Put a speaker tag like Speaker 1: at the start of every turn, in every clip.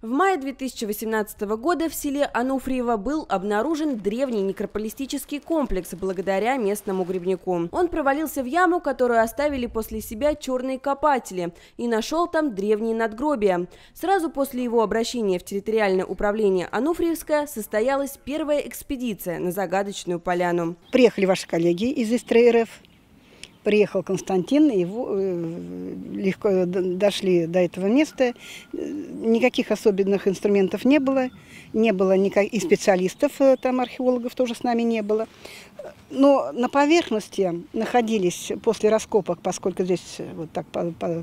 Speaker 1: В мае 2018 года в селе Ануфриево был обнаружен древний некрополистический комплекс благодаря местному грибнику. Он провалился в яму, которую оставили после себя черные копатели, и нашел там древние надгробия. Сразу после его обращения в территориальное управление Ануфриевское состоялась первая экспедиция на
Speaker 2: загадочную поляну. Приехали ваши коллеги из СТРФ, приехал Константин, его э, легко э, дошли до этого места. Никаких особенных инструментов не было, не было никак... и специалистов, э, там археологов тоже с нами не было. Но на поверхности находились после раскопок, поскольку здесь вот так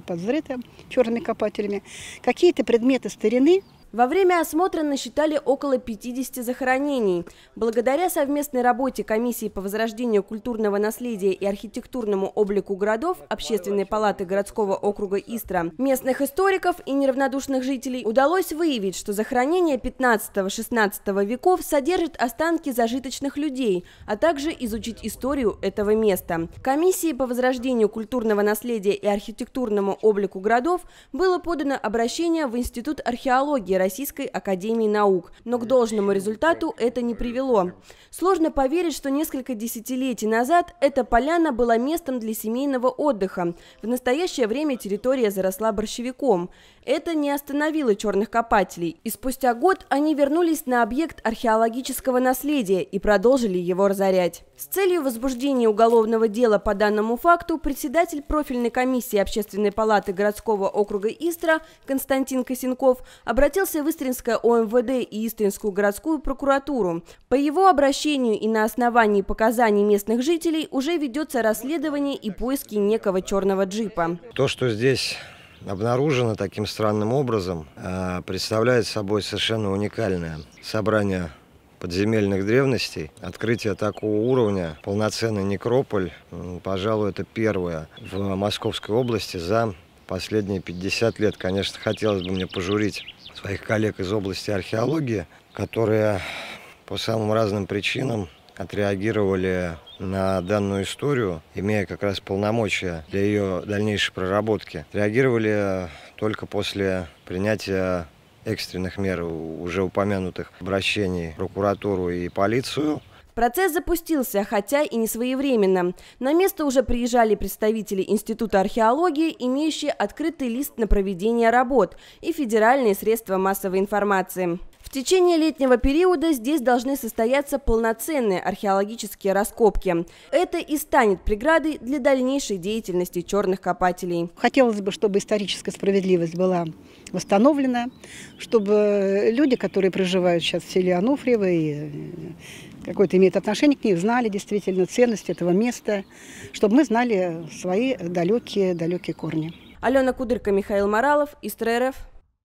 Speaker 2: подзрыто черными копателями, какие-то предметы старины – во время осмотра насчитали около 50 захоронений. Благодаря совместной
Speaker 1: работе Комиссии по возрождению культурного наследия и архитектурному облику городов, Общественной палаты городского округа Истра, местных историков и неравнодушных жителей удалось выявить, что захоронения 15-16 веков содержат останки зажиточных людей, а также изучить историю этого места. Комиссии по возрождению культурного наследия и архитектурному облику городов было подано обращение в Институт археологии Российской Академии Наук, но к должному результату это не привело. Сложно поверить, что несколько десятилетий назад эта поляна была местом для семейного отдыха. В настоящее время территория заросла борщевиком. Это не остановило черных копателей, и спустя год они вернулись на объект археологического наследия и продолжили его разорять. С целью возбуждения уголовного дела по данному факту председатель профильной комиссии Общественной палаты городского округа Истра Константин Косенков обратился в Истринское ОМВД и Истринскую городскую прокуратуру. По его обращению и на основании показаний местных жителей уже ведется расследование и поиски некого черного джипа.
Speaker 3: То, что здесь обнаружено таким странным образом, э, представляет собой совершенно уникальное собрание подземельных древностей. Открытие такого уровня, полноценный некрополь, пожалуй, это первое в Московской области за последние 50 лет. Конечно, хотелось бы мне пожурить своих коллег из области археологии, которые по самым разным причинам отреагировали на данную историю, имея как раз полномочия для ее дальнейшей проработки. Реагировали только после принятия экстренных мер, уже упомянутых обращений в прокуратуру и полицию.
Speaker 1: Процесс запустился, хотя и не своевременно. На место уже приезжали представители Института археологии, имеющие открытый лист на проведение работ и федеральные средства массовой информации. В течение летнего периода здесь должны состояться полноценные археологические раскопки. Это и станет преградой для дальнейшей деятельности черных
Speaker 2: копателей. Хотелось бы, чтобы историческая справедливость была восстановлена, чтобы люди, которые проживают сейчас в селе Ануфриево и э, какое-то имеет отношение к ним, знали действительно ценность этого места, чтобы мы знали свои далекие-далекие корни.
Speaker 1: Алена Кудырка, Михаил Моралов, Истререв РФ.